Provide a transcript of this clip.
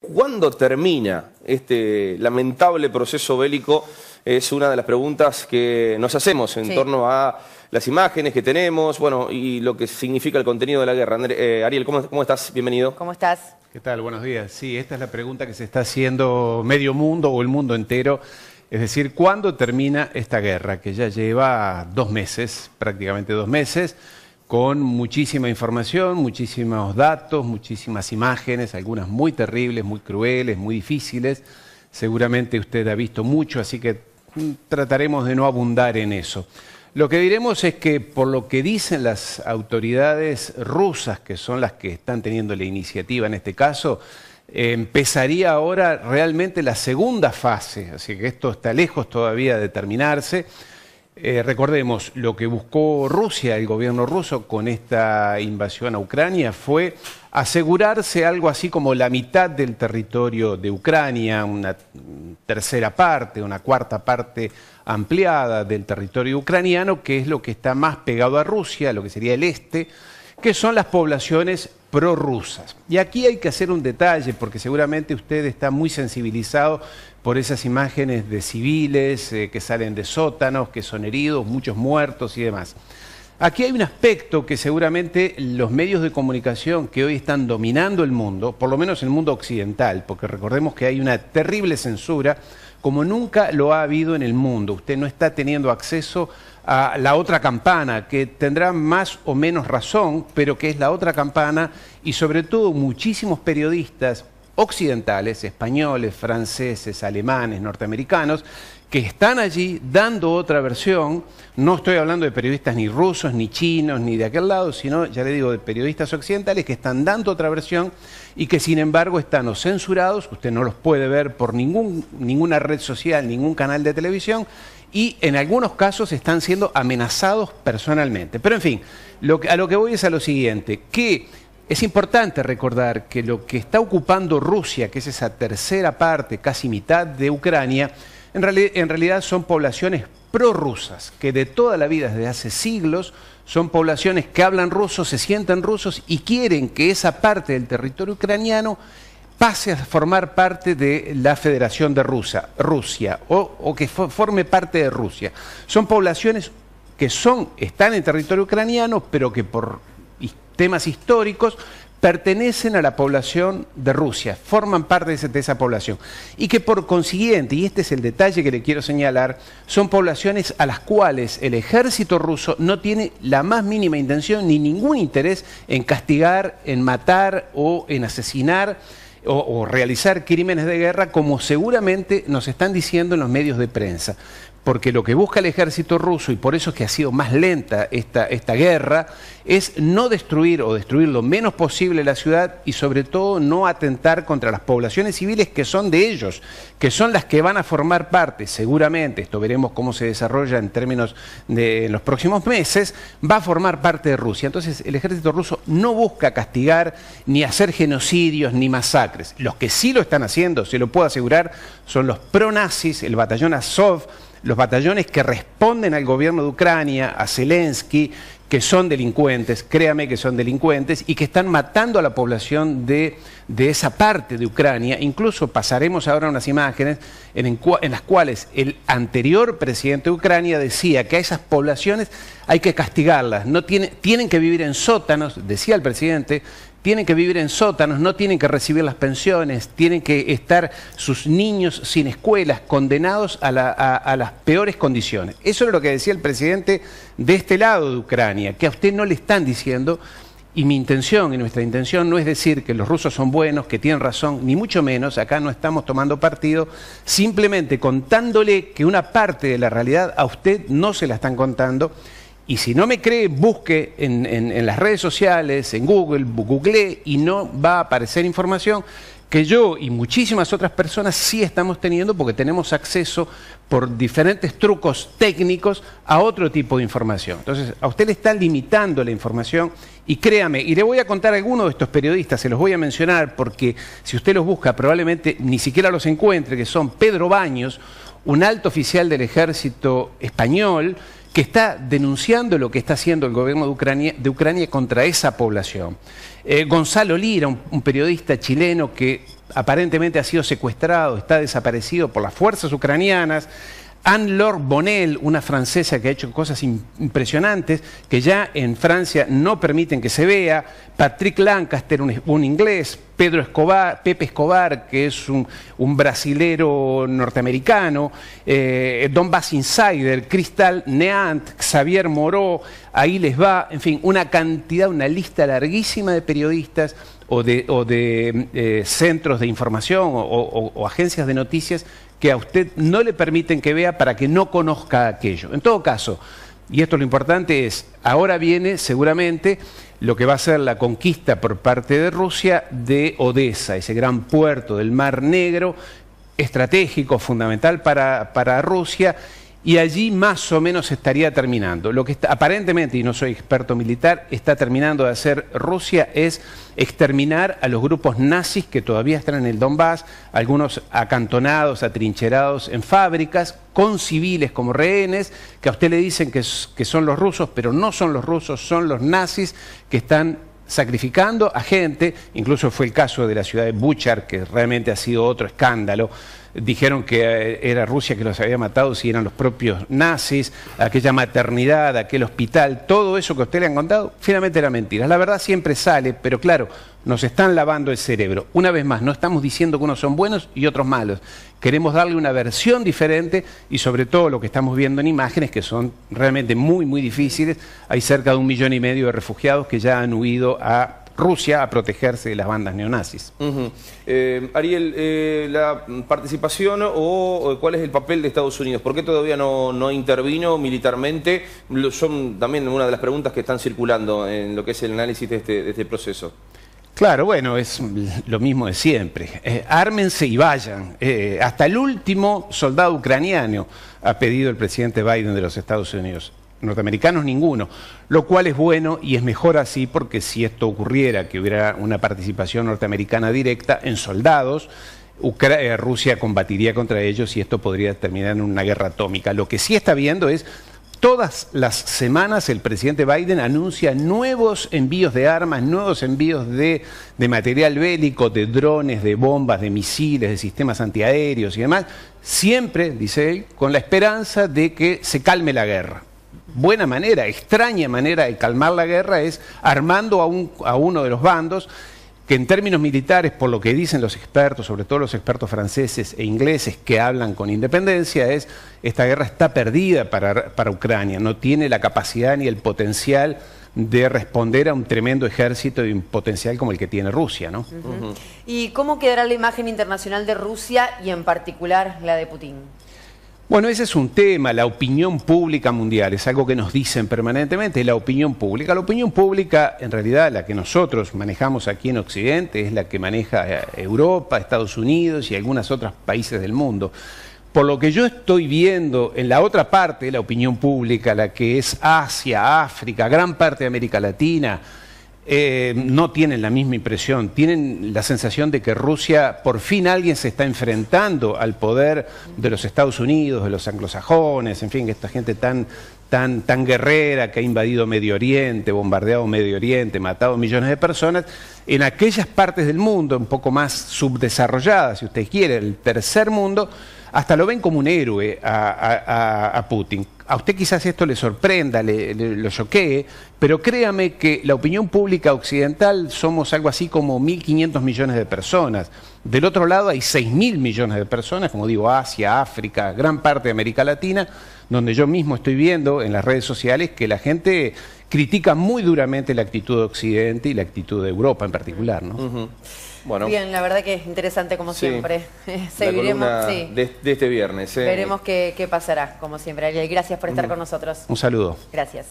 ¿Cuándo termina este lamentable proceso bélico? Es una de las preguntas que nos hacemos en torno a las imágenes que tenemos, y lo que significa el contenido de la guerra. Eh, Ariel, ¿cómo, estás? Bienvenido. ¿Cómo estás? ¿Qué tal? Buenos días. Sí, esta es la pregunta que se está haciendo medio mundo o el mundo entero. Es decir, ¿cuándo termina esta guerra? Que ya lleva dos meses, prácticamente dos meses con muchísima información, muchísimos datos, muchísimas imágenes, algunas muy terribles, muy crueles, muy difíciles. Seguramente usted ha visto mucho, así que trataremos de no abundar en eso. Lo que diremos es que por lo que dicen las autoridades rusas, que son las que están teniendo la iniciativa en este caso, empezaría ahora realmente la segunda fase, así que esto está lejos todavía de terminarse eh, recordemos, lo que buscó Rusia, el gobierno ruso, con esta invasión a Ucrania fue asegurarse algo así como la mitad del territorio de Ucrania, una tercera parte, una cuarta parte ampliada del territorio ucraniano, que es lo que está más pegado a Rusia, lo que sería el este, que son las poblaciones y aquí hay que hacer un detalle, porque seguramente usted está muy sensibilizado por esas imágenes de civiles eh, que salen de sótanos, que son heridos, muchos muertos y demás. Aquí hay un aspecto que seguramente los medios de comunicación que hoy están dominando el mundo, por lo menos el mundo occidental, porque recordemos que hay una terrible censura, como nunca lo ha habido en el mundo. Usted no está teniendo acceso a la otra campana, que tendrá más o menos razón, pero que es la otra campana, y sobre todo muchísimos periodistas occidentales, españoles, franceses, alemanes, norteamericanos, que están allí dando otra versión. No estoy hablando de periodistas ni rusos, ni chinos, ni de aquel lado, sino, ya le digo, de periodistas occidentales que están dando otra versión y que sin embargo están censurados, usted no los puede ver por ningún, ninguna red social, ningún canal de televisión, y en algunos casos están siendo amenazados personalmente. Pero en fin, a lo que voy es a lo siguiente, que es importante recordar que lo que está ocupando Rusia, que es esa tercera parte, casi mitad de Ucrania, en, realidad son poblaciones prorrusas, que de toda la vida, desde hace siglos, son poblaciones que hablan ruso, se sienten rusos y quieren que esa parte del territorio ucraniano pase a formar parte de la Federación de Rusia, Rusia o, que forme parte de Rusia. Son poblaciones que son, están en territorio ucraniano, pero que por temas históricos pertenecen a la población de Rusia, forman parte de, esa población. Y que por consiguiente, y este es el detalle que le quiero señalar, son poblaciones a las cuales el ejército ruso no tiene la más mínima intención ni ningún interés en castigar, en matar o en asesinar o, realizar crímenes de guerra como seguramente nos están diciendo en los medios de prensa porque lo que busca el ejército ruso, y por eso es que ha sido más lenta esta, guerra, es no destruir o destruir lo menos posible la ciudad y sobre todo no atentar contra las poblaciones civiles que son de ellos, que son las que van a formar parte, seguramente, esto veremos cómo se desarrolla en términos de los próximos meses, va a formar parte de Rusia. Entonces el ejército ruso no busca castigar ni hacer genocidios ni masacres. Los que sí lo están haciendo, se lo puedo asegurar, son los pronazis, el batallón Azov, los batallones que responden al gobierno de Ucrania, a Zelensky, que son delincuentes, créame que son delincuentes, y que están matando a la población de, esa parte de Ucrania. Incluso pasaremos ahora unas imágenes en, las cuales el anterior presidente de Ucrania decía que a esas poblaciones hay que castigarlas, no tienen que vivir en sótanos, decía el presidente, tienen que vivir en sótanos, no tienen que recibir las pensiones, tienen que estar sus niños sin escuelas, condenados a las peores condiciones. Eso es lo que decía el presidente de este lado de Ucrania que a usted no le están diciendo, y mi intención y nuestra intención no es decir que los rusos son buenos, que tienen razón, ni mucho menos, acá no estamos tomando partido, simplemente contándole que una parte de la realidad a usted no se la están contando. Y si no me cree, busque en, las redes sociales, en Google, Google, y no va a aparecer información que yo y muchísimas otras personas sí estamos teniendo porque tenemos acceso por diferentes trucos técnicos a otro tipo de información. Entonces, a usted le está limitando la información y créame, y le voy a contar a alguno de estos periodistas, se los voy a mencionar porque si usted los busca probablemente ni siquiera los encuentre, que son Pedro Baños, un alto oficial del ejército español, que está denunciando lo que está haciendo el gobierno de Ucrania, de Ucrania contra esa población. Eh, Gonzalo Lira, un periodista chileno que aparentemente ha sido secuestrado, está desaparecido por las fuerzas ucranianas, Anne-Laure Bonnel, una francesa que ha hecho cosas impresionantes, que ya en Francia no permiten que se vea, Patrick Lancaster, un, inglés, Pedro Escobar, Pepe Escobar, que es un, brasilero norteamericano, eh, Don Bass Insider, Cristal Neant, Xavier Moreau, ahí les va, en fin, una cantidad, una lista larguísima de periodistas o de, eh, centros de información o agencias de noticias que a usted no le permiten que vea para que no conozca aquello. En todo caso, y esto lo importante es, ahora viene seguramente lo que va a ser la conquista por parte de Rusia de Odessa, ese gran puerto del Mar Negro, estratégico, fundamental para, para Rusia y allí más o menos estaría terminando. Lo que aparentemente, y no soy experto militar, está terminando de hacer Rusia es exterminar a los grupos nazis que todavía están en el Donbass, algunos acantonados, atrincherados en fábricas, con civiles como rehenes, que a usted le dicen que, que son los rusos, pero no son los rusos, son los nazis que están sacrificando a gente, incluso fue el caso de la ciudad de Buchar, que realmente ha sido otro escándalo, dijeron que eh, era Rusia que los había matado si eran los propios nazis, aquella maternidad, aquel hospital, todo eso que a usted le han contado, finalmente era mentira. La verdad siempre sale, pero claro, nos están lavando el cerebro. Una vez más, no estamos diciendo que unos son buenos y otros malos. Queremos darle una versión diferente y sobre todo lo que estamos viendo en imágenes que son realmente muy, muy difíciles. Hay cerca de un millón y medio de refugiados que ya han huido a Rusia a protegerse de las bandas neonazis. Eh, Ariel, eh, ¿la participación o cuál es el papel de Estados Unidos? ¿Por qué todavía no, intervino militarmente? son también una de las preguntas que están circulando en lo que es el análisis de este, este proceso. Claro, bueno, es lo mismo de siempre. Eh, ármense y vayan. hasta el último soldado ucraniano ha pedido el presidente Biden de los Estados Unidos norteamericanos ninguno, lo cual es bueno y es mejor así porque si esto ocurriera, que hubiera una participación norteamericana directa en soldados, eh, Rusia combatiría contra ellos y esto podría terminar en una guerra atómica. Lo que sí está viendo es Todas las semanas el presidente Biden anuncia nuevos envíos de armas, nuevos envíos de, material bélico, de drones, de bombas, de misiles, de sistemas antiaéreos y demás, siempre, dice él, con la esperanza de que se calme la guerra buena manera, extraña manera de calmar la guerra es armando a, uno de los bandos que en términos militares, por lo que dicen los expertos, sobre todo los expertos franceses e ingleses que hablan con independencia, es esta guerra está perdida para, Ucrania, no tiene la capacidad ni el potencial de responder a un tremendo ejército y un potencial como el que tiene Rusia. ¿no? ¿Y cómo quedará la imagen internacional de Rusia y en particular la de Putin? Bueno, ese es un tema, la opinión pública mundial, es algo que nos dicen permanentemente, la opinión pública. La opinión pública, en realidad, la que nosotros manejamos aquí en Occidente, es la que maneja eh, Europa, Estados Unidos y algunos otros países del mundo. Por lo que yo estoy viendo en la otra parte de la opinión pública, la que es Asia, África, gran parte de América Latina, eh, no tienen la misma impresión, tienen la sensación de que Rusia, por fin alguien se está enfrentando al poder de los Estados Unidos, de los anglosajones, en fin, esta gente tan, tan, tan guerrera que ha invadido Medio Oriente, bombardeado Medio Oriente, matado millones de personas, en aquellas partes del mundo un poco más subdesarrolladas, si usted quiere, el tercer mundo, hasta lo ven como un héroe a Putin. A usted quizás esto le sorprenda, le, lo choquee, pero créame que la opinión pública occidental somos algo así como 1.500 millones de personas. Del otro lado hay 6.000 millones de personas, como digo, Asia, África, gran parte de América Latina, donde yo mismo estoy viendo en las redes sociales que la gente critica muy duramente la actitud de Occidente y la actitud de Europa en particular. ¿no? Bien, la verdad que es interesante como siempre. Seguiremos sí. de, este viernes. ¿eh? Veremos qué, pasará, como siempre. gracias por estar mm. con nosotros. Un saludo. Gracias.